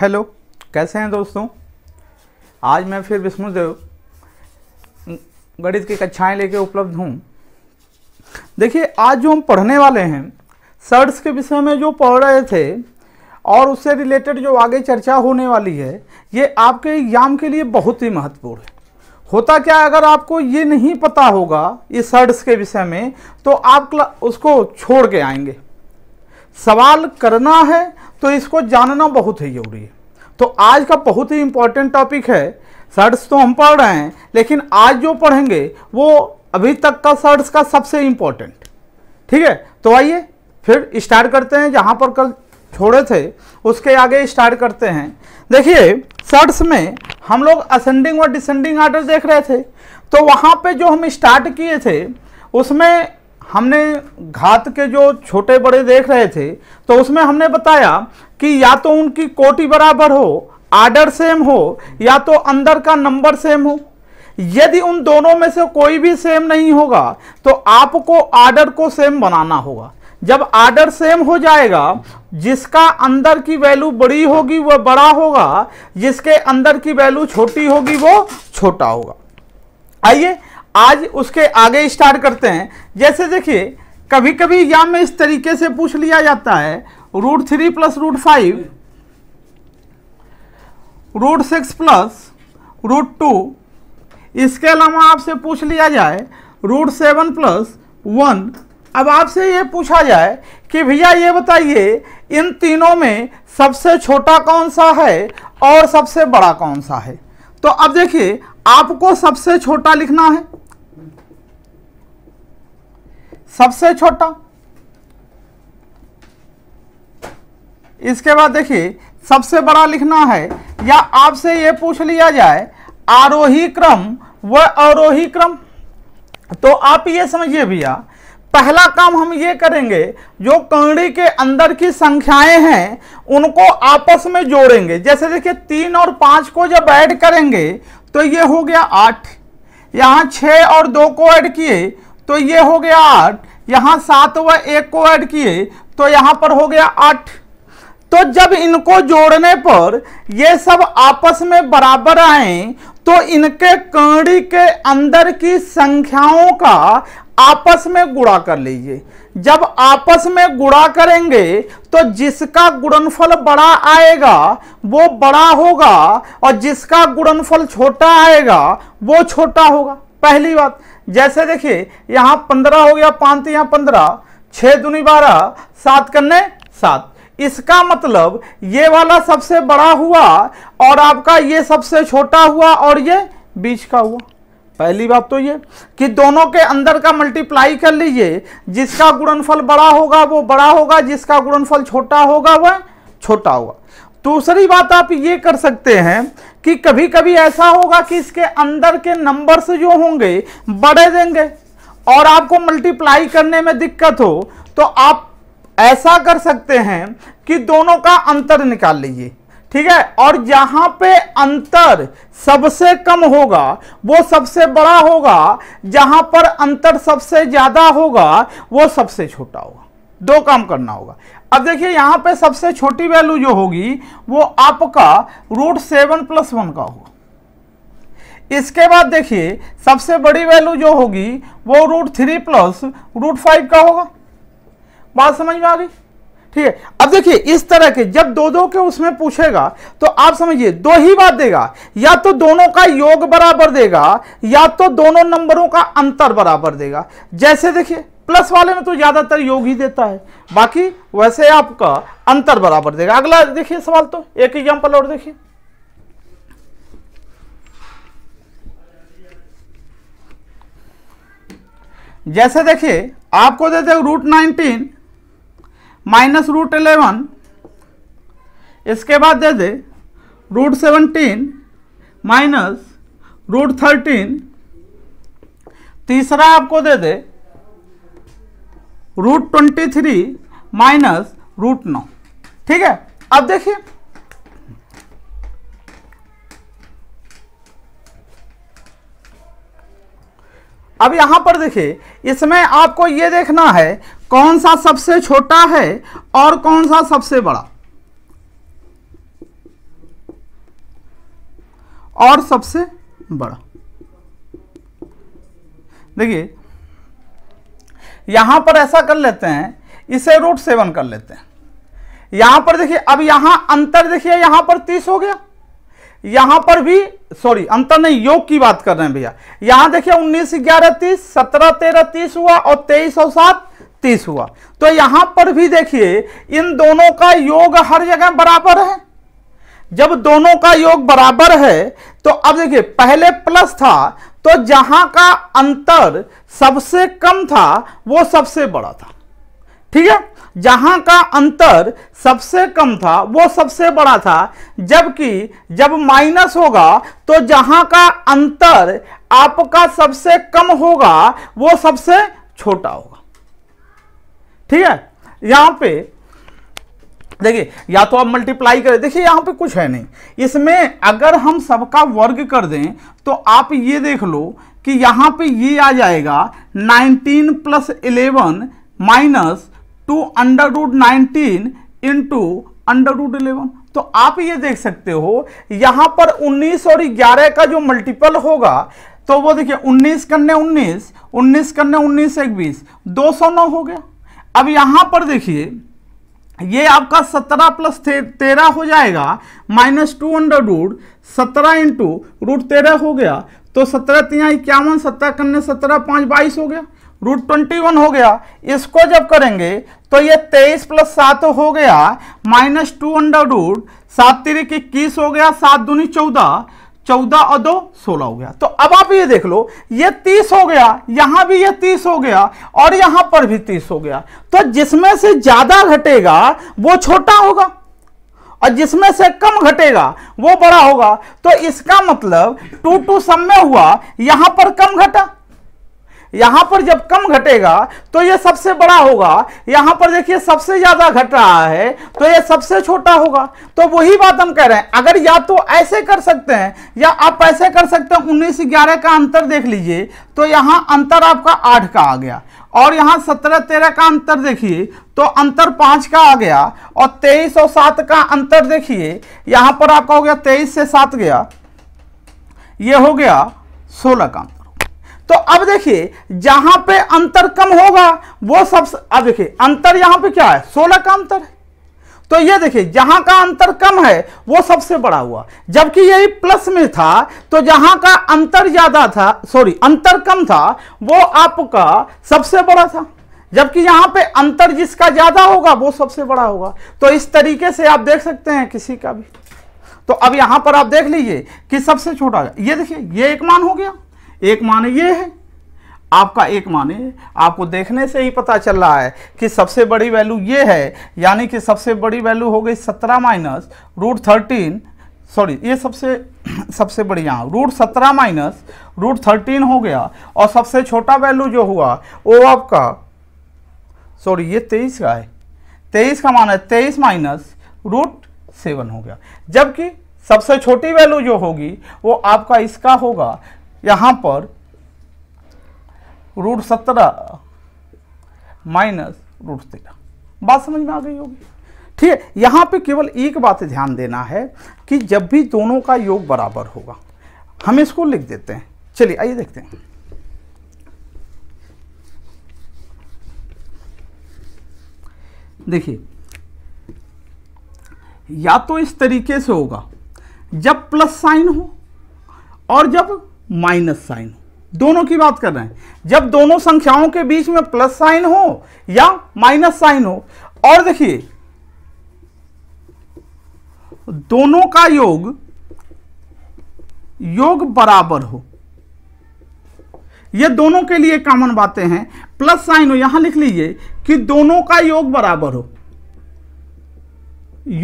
hello कैसे हैं दोस्तों आज मैं फिर विष्णुदेव गणित की कक्षाएं लेके उपलब्ध हूँ देखिए आज जो हम पढ़ने वाले हैं सर्ट्स के विषय में जो पढ़ रहे थे और उससे रिलेटेड जो आगे चर्चा होने वाली है ये आपके एग्जाम के लिए बहुत ही महत्वपूर्ण है होता क्या अगर आपको ये नहीं पता होगा ये सर्ट्स के विषय में तो आप उसको छोड़ के आएंगे सवाल करना है तो इसको जानना बहुत ही जरूरी है तो आज का बहुत ही इम्पोर्टेंट टॉपिक है सर्ट्स तो हम पढ़ रहे हैं लेकिन आज जो पढ़ेंगे वो अभी तक का सर्ट्स का सबसे इम्पोर्टेंट ठीक है तो आइए फिर स्टार्ट करते हैं जहाँ पर कल छोड़े थे उसके आगे स्टार्ट करते हैं देखिए सर्ट्स में हम लोग असेंडिंग और डिसेंडिंग आर्डर देख रहे थे तो वहाँ पे जो हम स्टार्ट किए थे उसमें हमने घात के जो छोटे बड़े देख रहे थे तो उसमें हमने बताया कि या तो उनकी कोटि बराबर हो आर्डर सेम हो या तो अंदर का नंबर सेम हो यदि उन दोनों में से कोई भी सेम नहीं होगा तो आपको आर्डर को सेम बनाना होगा जब आर्डर सेम हो जाएगा जिसका अंदर की वैल्यू बड़ी होगी वह बड़ा होगा जिसके अंदर की वैल्यू छोटी होगी वो छोटा होगा आइए आज उसके आगे स्टार्ट करते हैं जैसे देखिए कभी कभी एग्जाम में इस तरीके से पूछ लिया जाता है root three plus root five root six plus root two इसके अलावा आपसे पूछ लिया जाए रूट सेवन प्लस वन अब आपसे ये पूछा जाए कि भैया ये बताइए इन तीनों में सबसे छोटा कौन सा है और सबसे बड़ा कौन सा है तो अब देखिए आपको सबसे छोटा लिखना है सबसे छोटा इसके बाद देखिए सबसे बड़ा लिखना है या आपसे यह पूछ लिया जाए आरोही क्रम व अवरोही क्रम तो आप ये समझिए भैया पहला काम हम ये करेंगे जो कंगड़ी के अंदर की संख्याएं हैं उनको आपस में जोड़ेंगे जैसे देखिए तीन और पाँच को जब ऐड करेंगे तो ये हो गया आठ यहाँ छः और दो को ऐड किए तो ये हो गया आठ यहाँ सात व एक को ऐड किए तो यहाँ पर हो गया आठ तो जब इनको जोड़ने पर ये सब आपस में बराबर आए तो इनके कड़ी के अंदर की संख्याओं का आपस में गुणा कर लीजिए जब आपस में गुणा करेंगे तो जिसका गुणनफल बड़ा आएगा वो बड़ा होगा और जिसका गुणनफल छोटा आएगा वो छोटा होगा पहली बात जैसे देखिए यहाँ पंद्रह हो गया पाँच यहाँ पंद्रह छः दुनी बारह सात करने सात इसका मतलब ये वाला सबसे बड़ा हुआ और आपका ये सबसे छोटा हुआ और ये बीच का हुआ पहली बात तो ये कि दोनों के अंदर का मल्टीप्लाई कर लीजिए जिसका गुणनफल बड़ा होगा वो बड़ा होगा जिसका गुणनफल छोटा होगा वह छोटा होगा दूसरी बात आप ये कर सकते हैं कि कभी कभी ऐसा होगा कि इसके अंदर के नंबर्स जो होंगे बढ़े देंगे और आपको मल्टीप्लाई करने में दिक्कत हो तो आप ऐसा कर सकते हैं कि दोनों का अंतर निकाल लीजिए ठीक है और जहां पे अंतर सबसे कम होगा वो सबसे बड़ा होगा जहां पर अंतर सबसे ज्यादा होगा वो सबसे छोटा होगा दो काम करना होगा अब देखिए यहाँ पे सबसे छोटी वैल्यू जो होगी वो आपका रूट सेवन प्लस वन का होगा इसके बाद देखिए सबसे बड़ी वैल्यू जो होगी वो root three plus root five का होगा बात समझ में आ गई ठीक है अब देखिए इस तरह के जब दो दो के उसमें पूछेगा तो आप समझिए दो ही बात देगा या तो दोनों का योग बराबर देगा या तो दोनों नंबरों का अंतर बराबर देगा जैसे देखिए प्लस वाले में तो ज़्यादातर योग ही देता है बाकी वैसे आपका अंतर बराबर देगा अगला देखिए सवाल तो एक एग्जाम्पल और देखिए जैसे देखिए आपको देते दे root nineteen minus root eleven इसके बाद दे दे root seventeen minus root thirteen तीसरा आपको दे दे root twenty three minus root नौ ठीक है अब देखिए अब यहां पर देखिए इसमें आपको यह देखना है कौन सा सबसे छोटा है और कौन सा सबसे बड़ा और सबसे बड़ा देखिए यहां पर ऐसा कर लेते हैं इसे रूट सेवन कर लेते हैं यहां पर देखिए अब यहां अंतर देखिए यहां पर तीस हो गया यहां पर भी सॉरी अंतर नहीं योग की बात कर रहे हैं भैया यहां देखिए उन्नीस ग्यारह तीस सत्रह तेरह तीस हुआ और तेईस और सात तीस हुआ तो यहां पर भी देखिए इन दोनों का योग हर जगह बराबर है जब दोनों का योग बराबर है तो अब देखिए पहले प्लस था तो जहां का अंतर सबसे कम था वो सबसे बड़ा था ठीक है जहां का अंतर सबसे कम था वो सबसे बड़ा था जबकि जब माइनस होगा तो जहां का अंतर आपका सबसे कम होगा वो सबसे छोटा होगा ठीक है यहां पे देखिए या तो आप मल्टीप्लाई करें देखिए यहां पे कुछ है नहीं इसमें अगर हम सबका वर्ग कर दें तो आप ये देख लो कि यहाँ पे ये आ जाएगा 19 plus eleven minus two under root nineteen into under root eleven तो आप ये देख सकते हो यहाँ पर 19 और 11 का जो मल्टीपल होगा तो वो देखिए 19 करने 19 19 करने 19 एक बीस दो सौ नौ हो गया अब यहाँ पर देखिए ये आपका सत्रह प्लस तेरह हो जाएगा माइनस टू अंडर रूड सत्रह इंटू रूट तेरह हो गया तो सत्रह तिया इक्यावन सत्रह कन्या सत्रह पाँच बाईस हो गया रूट ट्वेंटी वन हो गया इसको जब करेंगे तो ये तेईस प्लस सात हो गया माइनस टू अंडर रूट सात तिरिक इक्कीस हो गया सात दूनी चौदह चौदह और दो सोलह हो गया तो अब आप ये देख लो ये तीस हो गया यहां भी ये तीस हो गया और यहां पर भी तीस हो गया तो जिसमें से ज्यादा घटेगा वो छोटा होगा और जिसमें से कम घटेगा वो बड़ा होगा तो इसका मतलब टू टू सम में हुआ यहां पर कम घटा यहां पर जब कम घटेगा तो यह सबसे बड़ा होगा यहां पर देखिए सबसे ज़्यादा घट रहा है तो यह सबसे छोटा होगा तो वही बात हम कह रहे हैं अगर या तो ऐसे कर सकते हैं या आप ऐसे कर सकते हैं उन्नीस ग्यारह का अंतर देख लीजिए तो यहां अंतर आपका आठ का आ गया और यहां सत्रह तेरह का अंतर देखिए तो अंतर पांच का आ गया और तेईस और सात का अंतर देखिए यहां पर आपका हो गया तेईस से सात गया यह हो गया सोलह का तो अब देखिए जहां पे अंतर कम होगा वो सब अब देखिए अंतर यहां पे क्या है सोलह का अंतर है तो ये देखिए जहां का अंतर कम है वो सबसे बड़ा हुआ जबकि यही प्लस में था तो जहां का अंतर ज्यादा था सॉरी अंतर कम था वो आपका सबसे बड़ा था जबकि यहां पे अंतर जिसका ज्यादा होगा वो सबसे बड़ा होगा तो इस तरीके से आप देख सकते हैं किसी का भी तो अब यहां पर आप देख लीजिए कि सबसे छोटा ये देखिए ये एक मान हो गया एक माने ये है आपका एक माने आपको देखने से ही पता चल रहा है कि सबसे बड़ी वैल्यू ये है यानी कि सबसे बड़ी वैल्यू हो गई सत्रह माइनस रूट थर्टीन सॉरी ये सबसे सबसे बड़ी यहाँ रूट सत्रह माइनस रूट थर्टीन हो गया और सबसे छोटा वैल्यू जो हुआ वो आपका सॉरी ये तेईस का है तेईस का माना है तेईस माइनस रूट सेवन हो गया जबकि सबसे छोटी वैल्यू जो होगी वो आपका इसका होगा यहाँ पर रूट सत्रह माइनस रूट तेरह बात समझ में आ गई होगी ठीक है यहाँ पे केवल एक बात ध्यान देना है कि जब भी दोनों का योग बराबर होगा हम इसको लिख देते हैं चलिए आइए देखते हैं देखिए या तो इस तरीके से होगा जब प्लस साइन हो और जब माइनस साइन हो दोनों की बात कर रहे हैं जब दोनों संख्याओं के बीच में प्लस साइन हो या माइनस साइन हो और देखिए दोनों का योग योग बराबर हो ये दोनों के लिए कॉमन बातें हैं प्लस साइन हो यहां लिख लीजिए कि दोनों का योग बराबर हो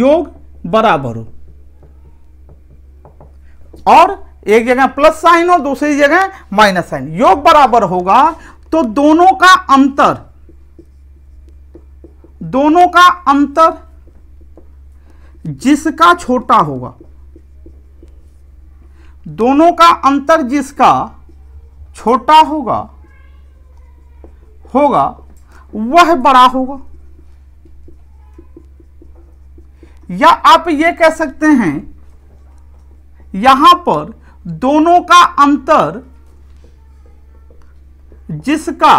योग बराबर हो और एक जगह प्लस साइन और दूसरी जगह माइनस साइन योग बराबर होगा तो दोनों का अंतर दोनों का अंतर जिसका छोटा होगा दोनों का अंतर जिसका छोटा होगा होगा वह बड़ा होगा या आप यह कह सकते हैं यहां पर दोनों का अंतर जिसका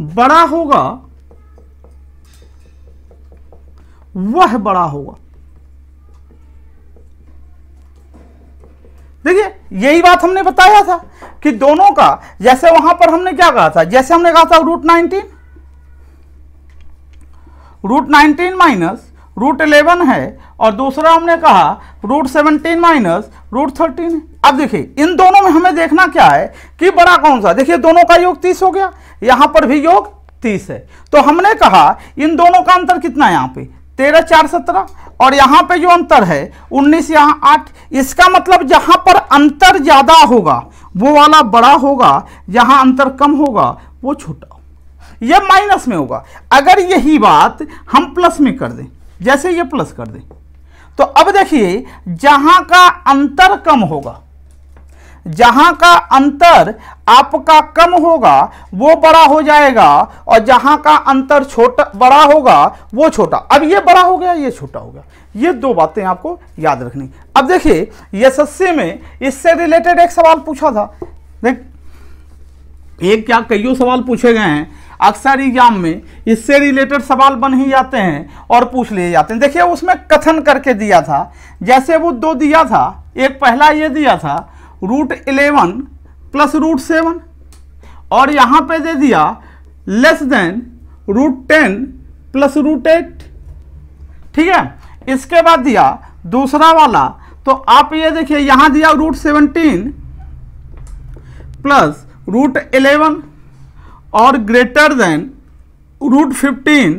बड़ा होगा वह बड़ा होगा देखिए यही बात हमने बताया था कि दोनों का जैसे वहां पर हमने क्या कहा था जैसे हमने कहा था root nineteen root nineteen minus root eleven है और दूसरा हमने कहा root seventeen minus root thirteen अब देखिए इन दोनों में हमें देखना क्या है कि बड़ा कौन सा देखिए दोनों का योग तीस हो गया यहाँ पर भी योग तीस है तो हमने कहा इन दोनों का अंतर कितना है यहाँ पे तेरह चार सत्रह और यहाँ पे जो अंतर है उन्नीस यहाँ आठ इसका मतलब जहाँ पर अंतर ज़्यादा होगा वो वाला बड़ा होगा जहाँ अंतर कम होगा वो छोटा यह माइनस में होगा अगर यही बात हम प्लस में कर दें जैसे ये प्लस कर दें तो अब देखिए जहां का अंतर कम होगा जहां का अंतर आपका कम होगा वो बड़ा हो जाएगा और जहां का अंतर छोटा बड़ा होगा वो छोटा अब ये बड़ा हो गया ये छोटा हो गया ये दो बातें आपको याद रखनी अब देखिए यशस्वी में इससे रिलेटेड एक सवाल पूछा था देख एक क्या कईयों सवाल पूछे गए हैं अक्सर एग्जाम में इससे रिलेटेड सवाल बन ही जाते हैं और पूछ लिए जाते हैं देखिए उसमें कथन करके दिया था जैसे वो दो दिया था एक पहला ये दिया था root eleven plus root seven और यहाँ पे दे दिया less than root ten plus root eight ठीक है इसके बाद दिया दूसरा वाला तो आप ये देखिए यहाँ दिया root seventeen plus root eleven और greater than root fifteen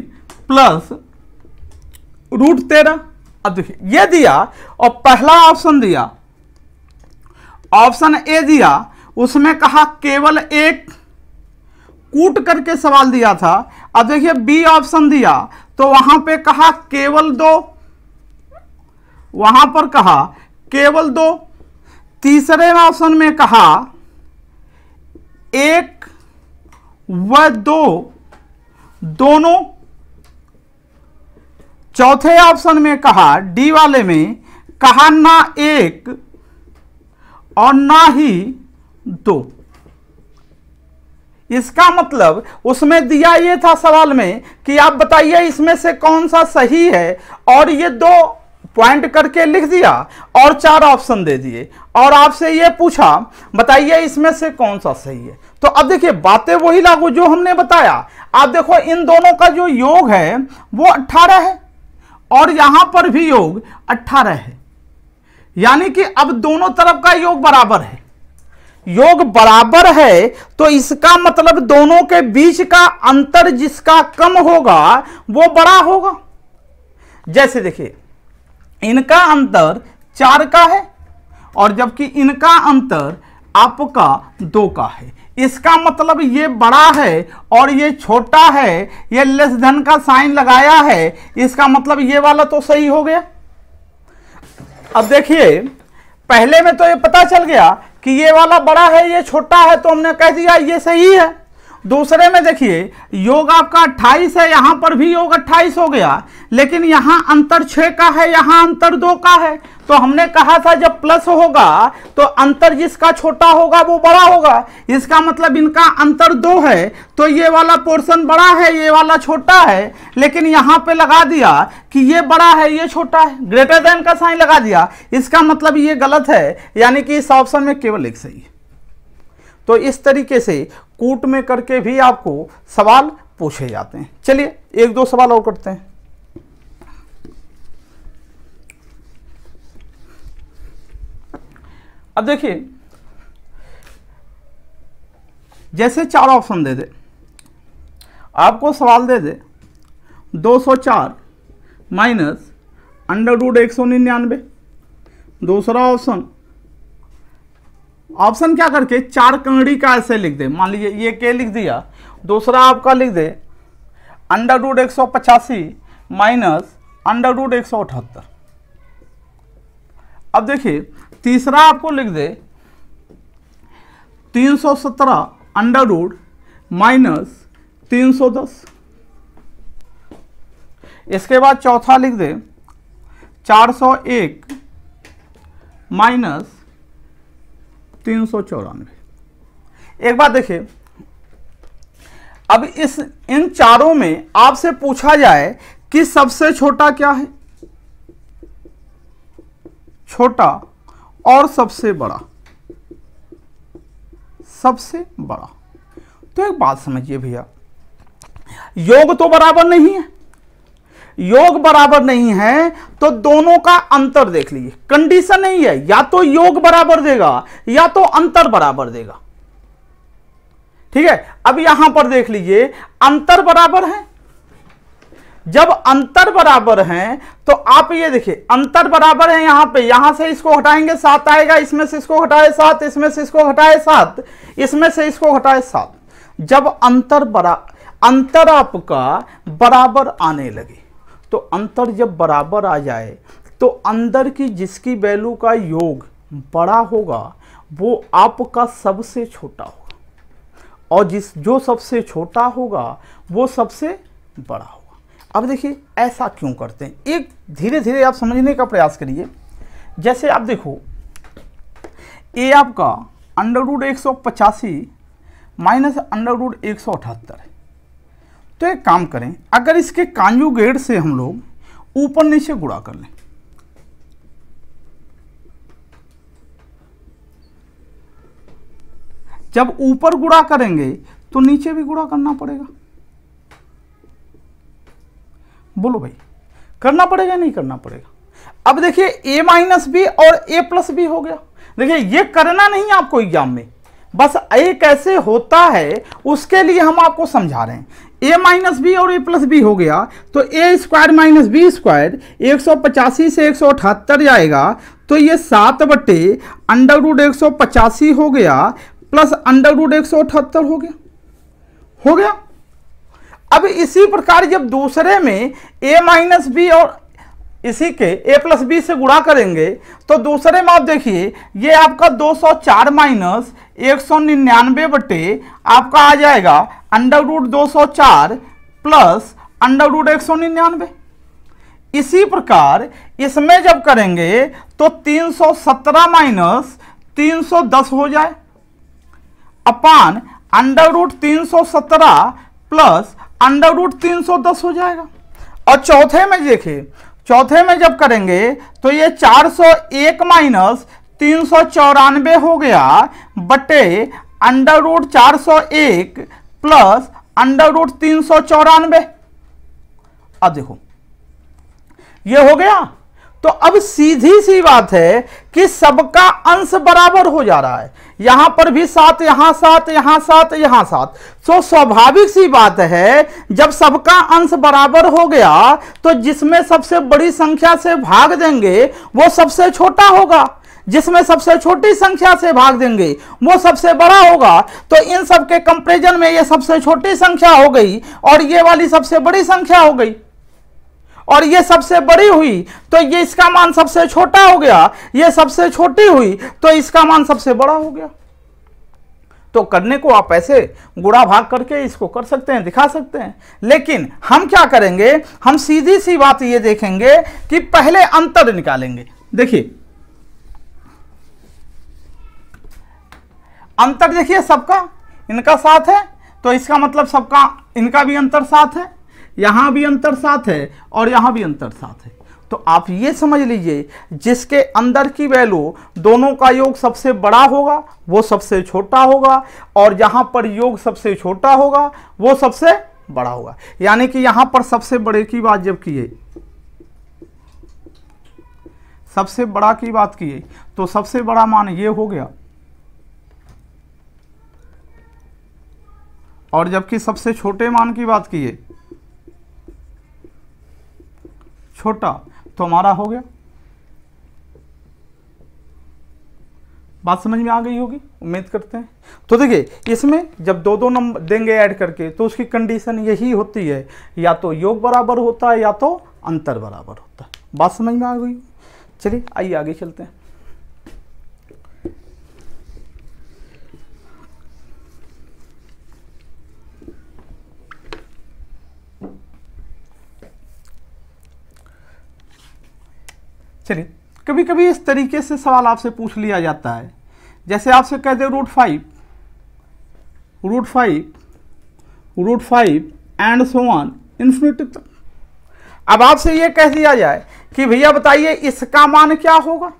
plus root तेरह अब देखिए ये दिया और पहला ऑप्शन दिया ऑप्शन ए दिया उसमें कहा केवल एक कूट करके सवाल दिया था अब देखिए बी ऑप्शन दिया तो वहां पे कहा केवल दो वहां पर कहा केवल दो तीसरे ऑप्शन में कहा एक व दो दोनों चौथे ऑप्शन में कहा डी वाले में कहा ना एक और ना ही दो इसका मतलब उसमें दिया ये था सवाल में कि आप बताइए इसमें से कौन सा सही है और ये दो पॉइंट करके लिख दिया और चार ऑप्शन दे दिए और आपसे ये पूछा बताइए इसमें से कौन सा सही है तो अब देखिए बातें वही लागू जो हमने बताया आप देखो इन दोनों का जो योग है वो 18 है और यहां पर भी योग 18 है यानी कि अब दोनों तरफ का योग बराबर है योग बराबर है तो इसका मतलब दोनों के बीच का अंतर जिसका कम होगा वो बड़ा होगा जैसे देखिए इनका अंतर चार का है और जबकि इनका अंतर आपका दो का है इसका मतलब ये बड़ा है और ये छोटा है ये लेस धन का साइन लगाया है इसका मतलब ये वाला तो सही हो गया अब देखिए पहले में तो ये पता चल गया कि ये वाला बड़ा है ये छोटा है तो हमने कह दिया ये सही है दूसरे में देखिए योग आपका 28 है यहाँ पर भी योग 28 हो गया लेकिन यहाँ अंतर 6 का है यहाँ अंतर 2 का है तो हमने कहा था जब प्लस होगा तो अंतर जिसका छोटा होगा वो बड़ा होगा इसका मतलब इनका अंतर दो है तो ये वाला पोर्शन बड़ा है ये वाला छोटा है लेकिन यहाँ पे लगा दिया कि ये बड़ा है ये छोटा है ग्रेटर देन का साइन लगा दिया इसका मतलब ये गलत है यानी कि इस ऑप्शन में केवल एक सही तो इस तरीके से कूट में करके भी आपको सवाल पूछे जाते हैं चलिए एक दो सवाल और करते हैं अब देखिए जैसे चार ऑप्शन दे दे आपको सवाल दे दे 204 माइनस अंडर रूड एक सौ दूसरा ऑप्शन ऑप्शन क्या करके चार कंगड़ी का ऐसे लिख दे मान लीजिए ये के लिख दिया दूसरा आपका लिख दे अंडर रूड एक सौ पचासी माइनस अंडर रूड एक सौ अठहत्तर अब देखिए तीसरा आपको लिख दे 317 सौ सत्रह अंडर रूड माइनस तीन इसके बाद चौथा लिख दे 401 सौ एक माइनस तीन सौ चौरानवे एक बार देखिए अब इस इन चारों में आपसे पूछा जाए कि सबसे छोटा क्या है छोटा और सबसे बड़ा सबसे बड़ा तो एक बात समझिए भैया योग तो बराबर नहीं है योग बराबर नहीं है तो दोनों का अंतर देख लीजिए कंडीशन नहीं है या तो योग बराबर देगा या तो अंतर बराबर देगा ठीक है अब यहां पर देख लीजिए अंतर बराबर है जब अंतर बराबर हैं तो आप ये देखिए अंतर बराबर है यहां पे यहां से इसको हटाएंगे सात आएगा इसमें से इसको हटाए सात इसमें से इसको हटाए सात इसमें से इसको हटाए सात जब अंतर बरा अंतर आपका बराबर आने लगे तो अंतर जब बराबर आ जाए तो अंदर की जिसकी वैल्यू का योग बड़ा होगा वो आपका सबसे छोटा होगा और जिस जो सबसे छोटा होगा वो सबसे बड़ा होगा अब देखिए ऐसा क्यों करते हैं एक धीरे धीरे आप समझने का प्रयास करिए जैसे आप देखो ए आपका अंडर रूड एक सौ पचासी माइनस अंडर रूड एक सौ अठहत्तर है तो एक काम करें अगर इसके कांजुगेट से हम लोग ऊपर नीचे गुड़ा कर लें जब ऊपर गुड़ा करेंगे तो नीचे भी गुड़ा करना पड़ेगा बोलो भाई करना पड़ेगा नहीं करना पड़ेगा अब देखिए ए माइनस बी और ए प्लस बी हो गया देखिए ये करना नहीं आपको एग्जाम में बस ए कैसे होता है उसके लिए हम आपको समझा रहे हैं ए माइनस बी और ए प्लस बी हो गया तो A square minus B square एक सौ पचासी से एक सौ अठहत्तर जाएगा तो ये सात बटे अंडर रूट एक सौ पचासी हो गया प्लस अंडर रूट एक सौ अठहत्तर हो गया हो गया अब इसी प्रकार जब दूसरे में ए माइनस बी और इसी के ए प्लस बी से गुणा करेंगे तो दूसरे में आप देखिए ये आपका 204 माइनस एक सौ निन्यानवे बटे आपका आ जाएगा अंडर रूट दो प्लस अंडर रूट एक सौ निन्यानवे इसी प्रकार इसमें जब करेंगे तो 317 माइनस 310 हो जाए अपान अंडर रूट तीन प्लस अंडर रूट तीन सौ दस हो जाएगा और चौथे में देखिए चौथे में जब करेंगे तो ये चार सौ एक माइनस तीन सौ चौरानवे हो गया बटे अंडर रूट चार सौ एक प्लस अंडर रूट तीन सौ चौरानवे अब देखो ये हो गया तो अब सीधी सी बात है कि सबका अंश बराबर हो जा रहा है यहां पर भी सात यहां सात यहां सात यहां सात तो स्वाभाविक सी बात है जब सबका अंश बराबर हो गया तो जिसमें सबसे बड़ी संख्या से भाग देंगे वो सबसे छोटा होगा जिसमें सबसे छोटी संख्या से भाग देंगे वो सबसे बड़ा होगा तो इन सबके कंपेरिजन में ये सबसे छोटी संख्या हो गई और ये वाली सबसे बड़ी संख्या हो गई और ये सबसे बड़ी हुई तो ये इसका मान सबसे छोटा हो गया ये सबसे छोटी हुई तो इसका मान सबसे बड़ा हो गया तो करने को आप ऐसे गुड़ा भाग करके इसको कर सकते हैं दिखा सकते हैं लेकिन हम क्या करेंगे हम सीधी सी बात ये देखेंगे कि पहले अंतर निकालेंगे देखिए अंतर देखिए सबका इनका साथ है तो इसका मतलब सबका इनका भी अंतर साथ है यहाँ भी अंतर सात है और यहाँ भी अंतर सात है तो आप ये समझ लीजिए जिसके अंदर की वैल्यू दोनों का योग सबसे बड़ा होगा वो सबसे छोटा होगा और जहाँ पर योग सबसे छोटा होगा वो सबसे बड़ा होगा यानी कि यहाँ पर सबसे बड़े की बात जब किए सबसे बड़ा की बात किए तो सबसे बड़ा मान ये हो गया और जबकि सबसे छोटे मान की बात किए छोटा तो हमारा हो गया बात समझ में आ गई होगी उम्मीद करते हैं तो देखिए इसमें जब दो दो नंबर देंगे ऐड करके तो उसकी कंडीशन यही होती है या तो योग बराबर होता है या तो अंतर बराबर होता है बात समझ में आ गई चलिए आइए आगे चलते हैं चलिए कभी कभी इस तरीके से सवाल आपसे पूछ लिया जाता है जैसे आपसे कह दे root five root five root five and so on infinity तक अब आपसे ये कह दिया जाए कि भैया बताइए इसका मान क्या होगा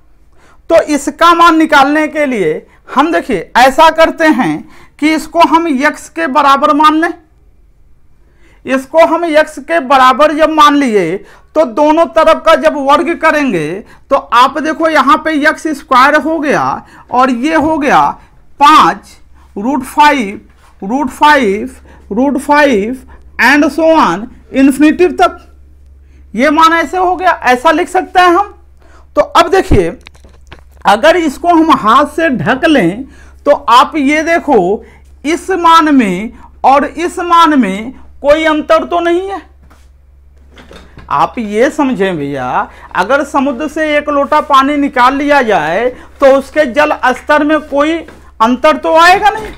तो इसका मान निकालने के लिए हम देखिए ऐसा करते हैं कि इसको हम यक्स के बराबर मान लें इसको हम x के बराबर जब मान लिए तो दोनों तरफ का जब वर्ग करेंगे तो आप देखो यहाँ पे x स्क्वायर हो गया और ये हो गया पाँच root five root five root five and so on infinitive तक ये मान ऐसे हो गया ऐसा लिख सकते हैं हम तो अब देखिए अगर इसको हम हाथ से ढक लें तो आप ये देखो इस मान में और इस मान में कोई अंतर तो नहीं है आप ये समझें भैया अगर समुद्र से एक लोटा पानी निकाल लिया जाए तो उसके जल स्तर में कोई अंतर तो आएगा नहीं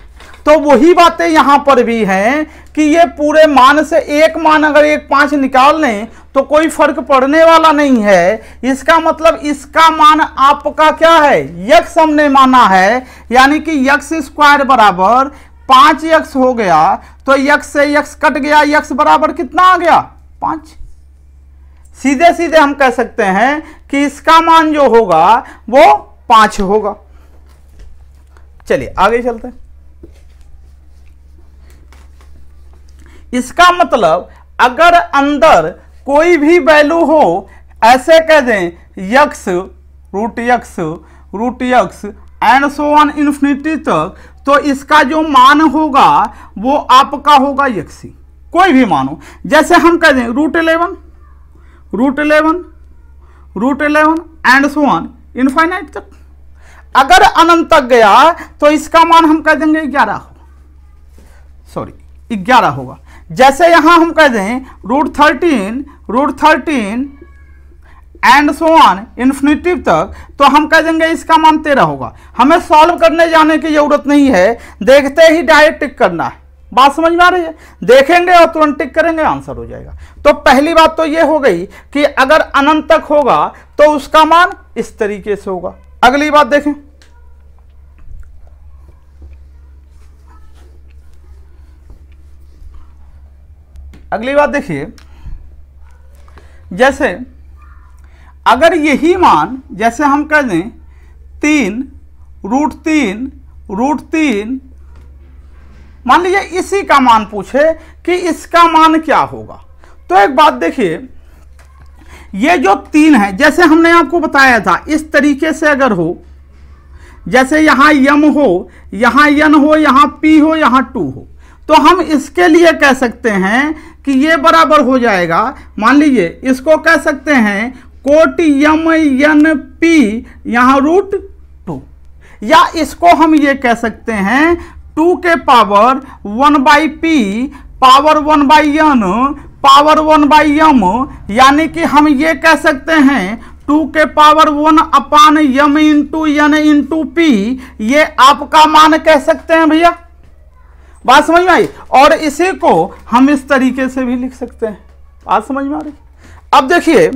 तो वही बातें यहां पर भी हैं कि ये पूरे मान से एक मान अगर एक पांच निकाल लें तो कोई फर्क पड़ने वाला नहीं है इसका मतलब इसका मान आपका क्या है यक्ष हमने माना है यानी कि यक्ष स्क्वायर बराबर पांच यक्स हो गया तो यक्स से यक्स कट गया यक्स बराबर कितना आ गया पांच सीधे सीधे हम कह सकते हैं कि इसका मान जो होगा वो पांच होगा चलिए आगे चलते हैं इसका मतलब अगर अंदर कोई भी वैल्यू हो ऐसे कह दें X root X root X and so on infinity तक तो इसका जो मान होगा वो आपका होगा यक्सी कोई भी मानो जैसे हम कह दें root eleven root eleven root eleven and so on infinite तक अगर अनंत तक गया तो इसका मान हम कह देंगे ग्यारह होगा सॉरी ग्यारह होगा जैसे यहां हम कह दें root thirteen root thirteen and so on infinitive तक तो हम कह देंगे इसका मान तेरह होगा हमें सॉल्व करने जाने की जरूरत नहीं है देखते ही डायरेक्ट टिक करना है बात समझ में आ रही है देखेंगे और तुरंत टिक करेंगे आंसर हो जाएगा तो पहली बात तो ये हो गई कि अगर अनंत तक होगा तो उसका मान इस तरीके से होगा अगली बात देखें अगली बात देखिए जैसे अगर यही मान जैसे हम कह दें तीन रूट तीन रूट तीन मान लीजिए इसी का मान पूछे कि इसका मान क्या होगा तो एक बात देखिए ये जो तीन है जैसे हमने आपको बताया था इस तरीके से अगर हो जैसे यहाँ यम हो यहाँ यन हो यहाँ पी हो यहाँ टू हो तो हम इसके लिए कह सकते हैं कि ये बराबर हो जाएगा मान लीजिए इसको कह सकते हैं कोट यम एन पी यहां रूट टू या इसको हम ये कह सकते हैं टू के power one by P power one by N power one by M यानी कि हम ये कह सकते हैं टू के power one upon M into N into P ये आपका मान कह सकते हैं भैया बात समझ में आई और इसी को हम इस तरीके से भी लिख सकते हैं बात समझ में आ रही अब देखिए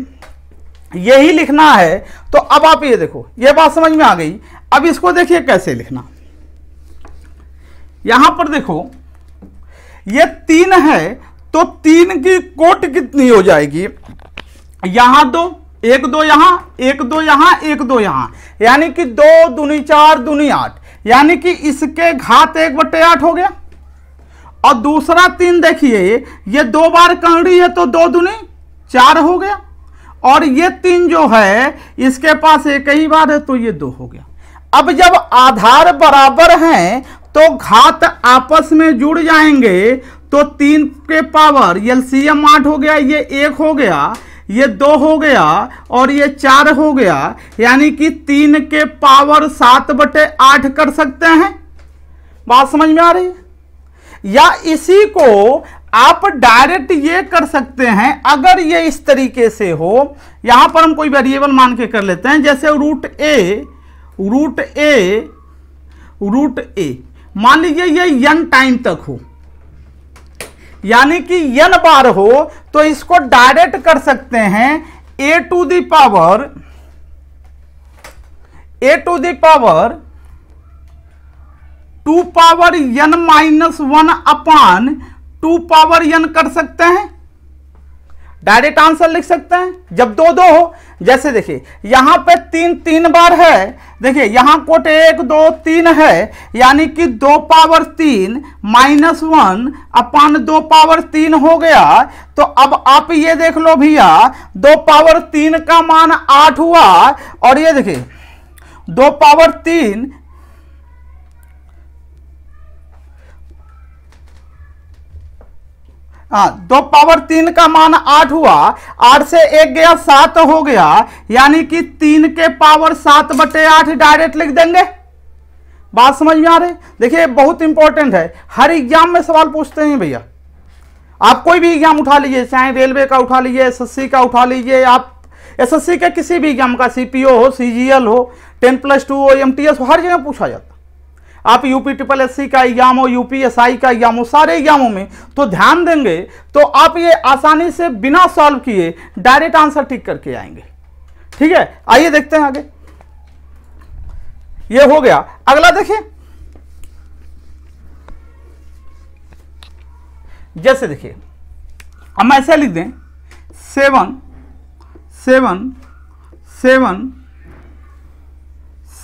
यही लिखना है तो अब आप ये देखो ये बात समझ में आ गई अब इसको देखिए कैसे लिखना यहां पर देखो ये तीन है तो तीन की कोट कितनी हो जाएगी यहां दो एक दो यहां एक दो यहां एक दो यहां यानी कि दो दुनी चार दुनी आठ यानी कि इसके घात एक बटे आठ हो गया और दूसरा तीन देखिए ये दो बार कंगड़ी है तो दो दुनी चार हो गया और ये तीन जो है इसके पास एक ही बार है तो ये दो हो गया अब जब आधार बराबर हैं तो घात आपस में जुड़ जाएंगे तो तीन के पावर एलसीएम आठ हो गया ये एक हो गया ये दो हो गया और ये चार हो गया यानी कि तीन के पावर सात बटे आठ कर सकते हैं बात समझ में आ रही है या इसी को आप डायरेक्ट ये कर सकते हैं अगर ये इस तरीके से हो यहां पर हम कोई वेरिएबल मान के कर लेते हैं जैसे root A root A root A मान लीजिए ये यन टाइम तक हो यानी कि यन बार हो तो इसको डायरेक्ट कर सकते हैं A to the power A to the power two power N minus one upon two power N कर सकते हैं डायरेक्ट आंसर लिख सकते हैं जब दो दो हो जैसे देखिए यहां पे तीन तीन बार है देखिए यहां कोट एक दो तीन है यानी कि दो पावर तीन माइनस वन अपान दो पावर तीन हो गया तो अब आप ये देख लो भैया दो पावर तीन का मान आठ हुआ और ये देखिए दो पावर तीन हाँ तो पावर तीन का मान आठ हुआ आठ से एक गया सात हो गया यानी कि तीन के पावर सात बटे आठ डायरेक्ट लिख देंगे बात समझ में आ रही देखिए बहुत इंपॉर्टेंट है हर एग्जाम में सवाल पूछते हैं भैया आप कोई भी एग्जाम उठा लीजिए चाहे रेलवे का उठा लीजिए एसएससी का उठा लीजिए आप एसएससी के किसी भी एग्जाम का सीपीओ हो सीजीएल हो टेन प्लस टू हो एम हो हर जगह पूछा जाता आप यूपी ट्रिपल एस का एग्जाम हो यूपीएसआई का एग्जाम हो सारे एग्जामों में तो ध्यान देंगे तो आप ये आसानी से बिना सॉल्व किए डायरेक्ट आंसर ठीक करके आएंगे ठीक है आइए देखते हैं आगे ये हो गया अगला देखिए जैसे देखिए हम ऐसे लिख दें seven seven seven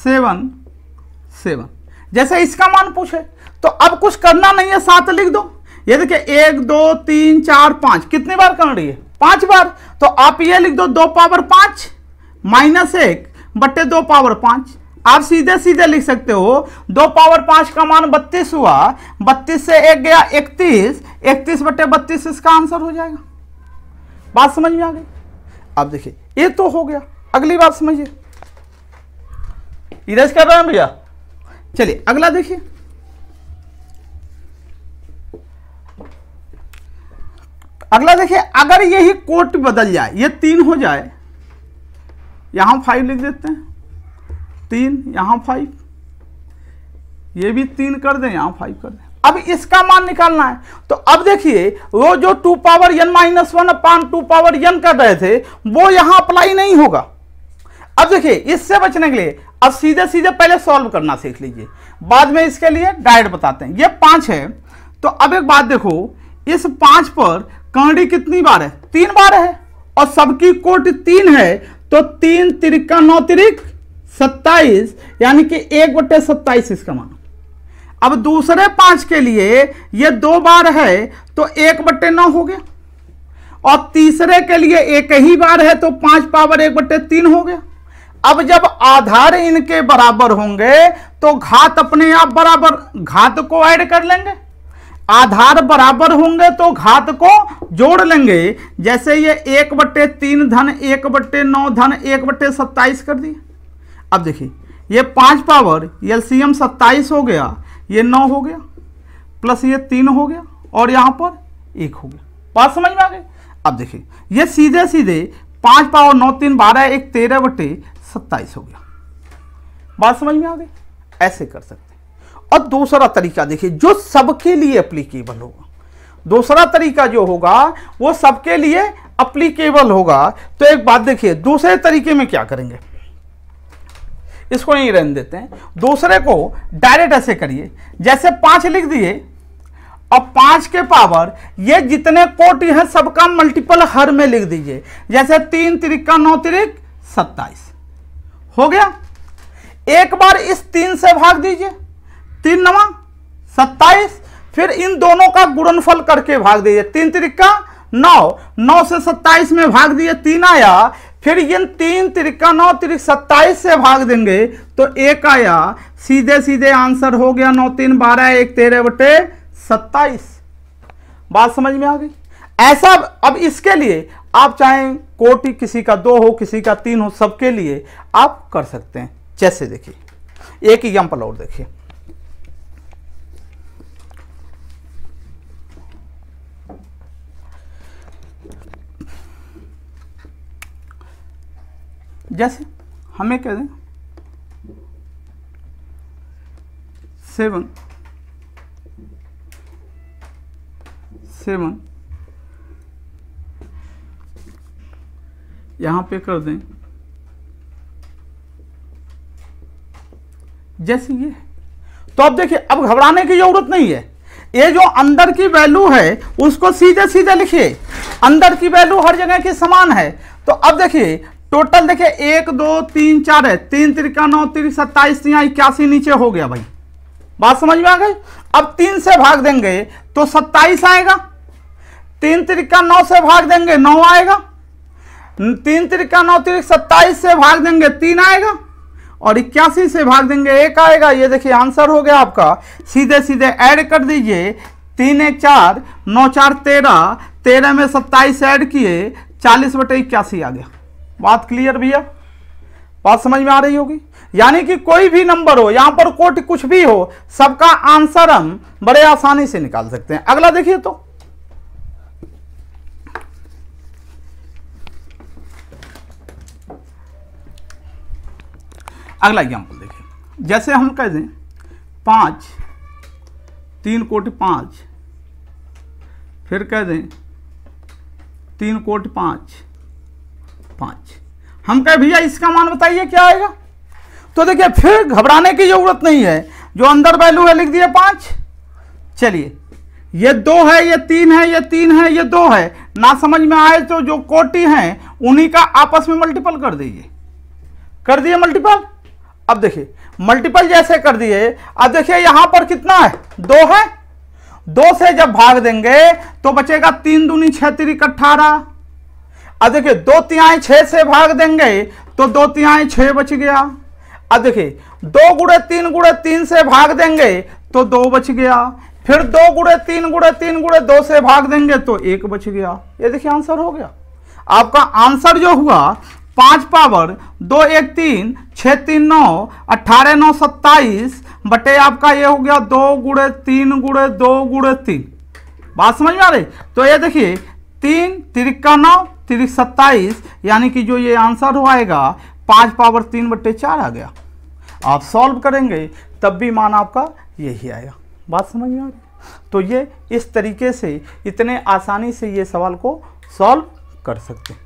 seven seven जैसे इसका मान पूछे तो अब कुछ करना नहीं है सात लिख दो ये देखिए एक दो तीन चार पांच कितनी बार कर रही है पांच बार तो आप ये लिख दो दो पावर पांच माइनस एक बट्टे दो पावर पांच आप सीधे सीधे लिख सकते हो दो पावर पांच का मान बत्तीस हुआ बत्तीस से एक गया इकतीस इकतीस बट्टे बत्तीस इसका आंसर हो जाएगा बात समझ में आ गई अब देखिए ये तो हो गया अगली बात समझिए इधर क्या रहे हैं भैया चलिए अगला देखिए अगला देखिए अगर यही कोट बदल जाए ये तीन हो जाए यहां फाइव लिख देते हैं तीन यहां फाइव ये भी तीन कर दें यहां फाइव कर दें अब इसका मान निकालना है तो अब देखिए वो जो two power N minus one upon two power N कर रहे थे वो यहां अप्लाई नहीं होगा अब देखिए इससे बचने के लिए अब सीधे सीधे पहले सॉल्व करना सीख लीजिए बाद में इसके लिए डायरेक्ट बताते हैं ये पाँच है तो अब एक बात देखो इस पाँच पर कर्णी कितनी बार है तीन बार है और सबकी कोट तीन है तो तीन तिरिका नौ तिरिक सत्ताईस यानी कि एक बटे सत्ताईस इसका मान अब दूसरे पांच के लिए ये दो बार है तो एक बट्टे नौ हो गया और तीसरे के लिए एक ही बार है तो पांच पावर एक बट्टे तीन हो गया अब जब आधार इनके बराबर होंगे तो घात अपने आप बराबर घात को ऐड कर लेंगे आधार बराबर होंगे तो घात को जोड़ लेंगे जैसे ये एक बट्टे तीन धन एक बट्टे नौ धन एक बट्टे सत्ताईस कर दिए अब देखिए ये पाँच पावर एल सी एम सत्ताईस हो गया ये नौ हो गया प्लस ये तीन हो गया और यहाँ पर एक हो गया पास समझ में आ गए अब देखिए ये सीधे सीधे पाँच पावर नौ तीन बारह एक तेरह बटे सत्ताईस हो गया बात समझ में आ गई ऐसे कर सकते हैं और दूसरा तरीका देखिए जो सबके लिए अप्लीकेबल होगा दूसरा तरीका जो होगा वो सबके लिए अप्लीकेबल होगा तो एक बात देखिए दूसरे तरीके में क्या करेंगे इसको यही रहन देते हैं दूसरे को डायरेक्ट ऐसे करिए जैसे पांच लिख दिए और पांच के पावर ये जितने कोटि हैं सबका मल्टीपल हर में लिख दीजिए जैसे तीन तिरिक का नौ तिरिक सत्ताईस हो गया एक बार इस तीन से भाग दीजिए तीन नवा सत्ताईस फिर इन दोनों का गुणनफल करके भाग दीजिए तीन तिरिका नौ नौ से सत्ताईस में भाग दिए तीन आया फिर ये तीन तिरिका नौ तिर सत्ताईस से भाग देंगे तो एक आया सीधे सीधे आंसर हो गया नौ तीन बारह एक तेरह बटे सत्ताईस बात समझ में आ गई ऐसा अब इसके लिए आप चाहें कोटि किसी का दो हो किसी का तीन हो सबके लिए आप कर सकते हैं जैसे देखिए एक एग्जाम्पल और देखिए जैसे हमें कह दें सेवन सेवन यहां पे कर दें जैसे ये तो अब देखिए अब घबराने की जरूरत नहीं है ये जो अंदर की वैल्यू है उसको सीधे सीधे लिखिए अंदर की वैल्यू हर जगह के समान है तो अब देखिए टोटल देखिए एक दो तीन चार है तीन तिरका नौ तिर सत्ताईस इक्यासी नीचे हो गया भाई बात समझ में आ गई अब तीन से भाग देंगे तो सत्ताईस आएगा तीन तिरका नौ से भाग देंगे नौ आएगा तीन तिरका नौ तिरिक सत्ताईस से भाग देंगे तीन आएगा और इक्यासी से भाग देंगे एक आएगा ये देखिए आंसर हो गया आपका सीधे सीधे ऐड कर दीजिए तीन एक चार नौ चार तेरह तेरह में सत्ताईस ऐड किए चालीस बटे इक्यासी आ गया बात क्लियर भैया बात समझ में आ रही होगी यानी कि कोई भी नंबर हो यहाँ पर कोट कुछ भी हो सबका आंसर हम बड़े आसानी से निकाल सकते हैं अगला देखिए तो अगला एग्जाम्पल देखें जैसे हम कह दें पाँच तीन कोटि पाँच फिर कह दें तीन कोटि पाँच पाँच हम कहें भैया इसका मान बताइए क्या आएगा तो देखिए फिर घबराने की ज़रूरत नहीं है जो अंदर वैल्यू है लिख दिए पाँच चलिए ये दो है ये तीन है ये तीन है ये दो है ना समझ में आए तो जो कोटि हैं उन्हीं का आपस में मल्टीपल कर दीजिए कर दिए मल्टीपल अब देखिए मल्टीपल जैसे कर दिए अब देखिए यहां पर कितना है दो है दो से जब भाग देंगे तो बचेगा तीन दूनी छह अट्ठारह अब देखिए दो तिहाई छह से भाग देंगे तो दो तिहाई छह बच गया अब देखिए दो गुड़े तीन गुड़े तीन से भाग देंगे तो दो बच गया फिर दो गुड़े तीन गुड़े तीन गुड़े दो से भाग देंगे तो एक बच गया ये देखिए आंसर हो गया आपका आंसर जो हुआ पाँच पावर दो एक तीन छः तीन नौ अट्ठारह नौ सत्ताईस बटे आपका ये हो गया दो गुड़े तीन गुड़े दो गुड़े तीन बात समझ में आ रही तो ये देखिए तीन तिरक्का नौ तिरिक सत्ताईस यानी कि जो ये आंसर हो आएगा पाँच पावर तीन बटे चार आ गया आप सॉल्व करेंगे तब भी मान आपका यही आएगा बात समझ में आ रही तो ये इस तरीके से इतने आसानी से ये सवाल को सॉल्व कर सकते हैं